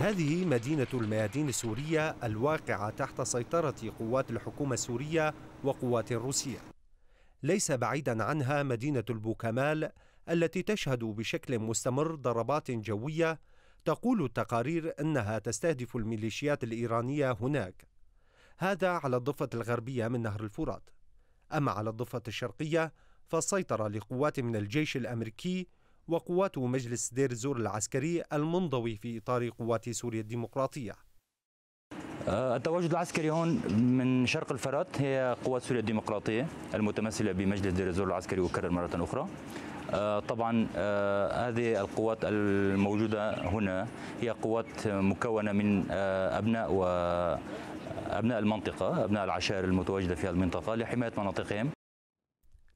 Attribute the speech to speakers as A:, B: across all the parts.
A: هذه مدينة الميادين السورية الواقعة تحت سيطرة قوات الحكومة السورية وقوات روسية. ليس بعيدا عنها مدينة البوكمال التي تشهد بشكل مستمر ضربات جوية تقول التقارير أنها تستهدف الميليشيات الإيرانية هناك. هذا على الضفة الغربية من نهر الفرات. أما على الضفة الشرقية فالسيطرة لقوات من الجيش الأمريكي وقوات مجلس دير زور العسكري المنضوي في إطار قوات سوريا الديمقراطية
B: آه، التواجد العسكري هون من شرق الفرات هي قوات سوريا الديمقراطية المتمثلة بمجلس دير زور العسكري وكرر مرة أخرى آه، طبعا آه، هذه القوات الموجودة هنا هي قوات مكونة من أبناء و أبناء المنطقة أبناء العشائر المتواجدة في المنطقة لحماية مناطقهم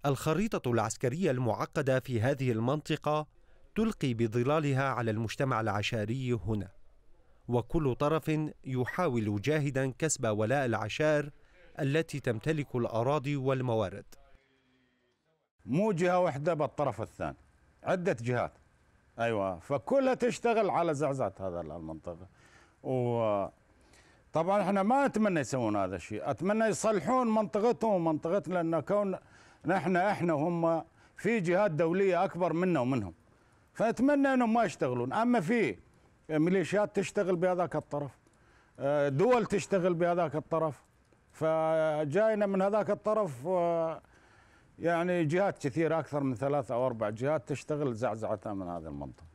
A: الخريطة العسكرية المعقدة في هذه المنطقة تلقي بظلالها على المجتمع العشائري هنا وكل طرف يحاول جاهدا كسب ولاء العشائر التي تمتلك
C: الأراضي والموارد مو جهة واحدة بالطرف الثاني عدة جهات أيوة فكلها تشتغل على زعزعة هذا المنطقة و طبعا احنا ما اتمنى يسوون هذا الشيء اتمنى يصلحون منطقتهم ومنطقتنا لان كون نحن احنا وهم في جهات دوليه اكبر منا ومنهم فنتمنى انهم ما يشتغلون اما في ميليشيات تشتغل بهذاك الطرف آه، دول تشتغل بهذاك الطرف فجاينا من هذاك الطرف آه، يعني جهات كثيره اكثر من ثلاث او اربع جهات تشتغل زعزعتها من هذه المنطقه.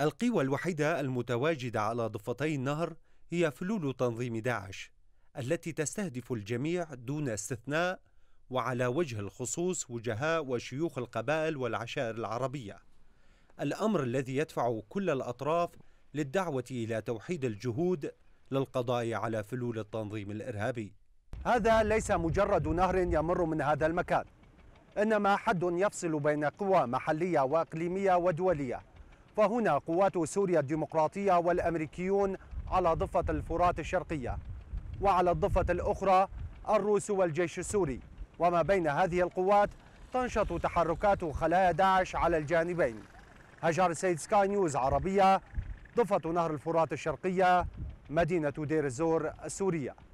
C: القوى الوحيده المتواجده على ضفتي النهر
A: هي فلول تنظيم داعش التي تستهدف الجميع دون استثناء وعلى وجه الخصوص وجهاء وشيوخ القبائل والعشائر العربيه الامر الذي يدفع كل الاطراف للدعوه الى توحيد الجهود للقضاء على فلول التنظيم الارهابي هذا ليس مجرد نهر يمر من هذا المكان انما حد يفصل بين قوى محليه واقليميه ودوليه فهنا قوات سوريا الديمقراطيه والامريكيون على ضفه الفرات الشرقيه وعلى الضفه الاخرى الروس والجيش السوري وما بين هذه القوات تنشط تحركات خلايا داعش على الجانبين هجر السيد سكاي نيوز عربية ضفة نهر الفرات الشرقية مدينة دير الزور السورية